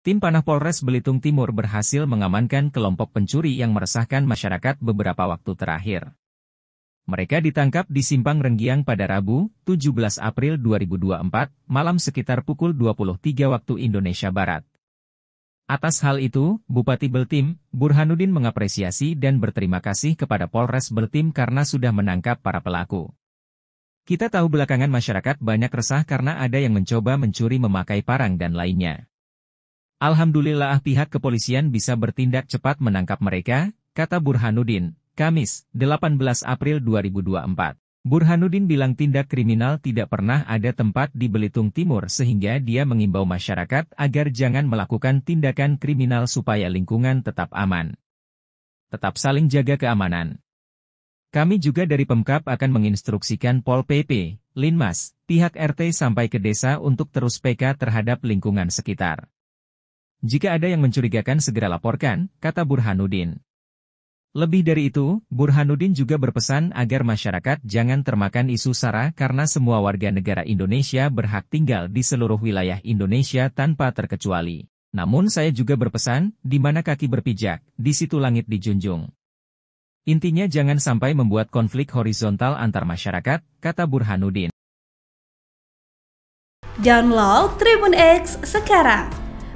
Tim Panah Polres Belitung Timur berhasil mengamankan kelompok pencuri yang meresahkan masyarakat beberapa waktu terakhir. Mereka ditangkap di Simpang Renggiang pada Rabu, 17 April 2024, malam sekitar pukul 23 waktu Indonesia Barat. Atas hal itu, Bupati Beltim, Burhanuddin mengapresiasi dan berterima kasih kepada Polres Beltim karena sudah menangkap para pelaku. Kita tahu belakangan masyarakat banyak resah karena ada yang mencoba mencuri memakai parang dan lainnya. Alhamdulillah pihak kepolisian bisa bertindak cepat menangkap mereka, kata Burhanuddin, Kamis, 18 April 2024. Burhanuddin bilang tindak kriminal tidak pernah ada tempat di Belitung Timur sehingga dia mengimbau masyarakat agar jangan melakukan tindakan kriminal supaya lingkungan tetap aman. Tetap saling jaga keamanan. Kami juga dari Pemkap akan menginstruksikan Pol PP, Linmas, pihak RT sampai ke desa untuk terus PK terhadap lingkungan sekitar. Jika ada yang mencurigakan segera laporkan, kata Burhanuddin. Lebih dari itu, Burhanuddin juga berpesan agar masyarakat jangan termakan isu SARA karena semua warga negara Indonesia berhak tinggal di seluruh wilayah Indonesia tanpa terkecuali. Namun saya juga berpesan, di mana kaki berpijak, di situ langit dijunjung. Intinya jangan sampai membuat konflik horizontal antar masyarakat, kata Burhanuddin. Download Tribun X sekarang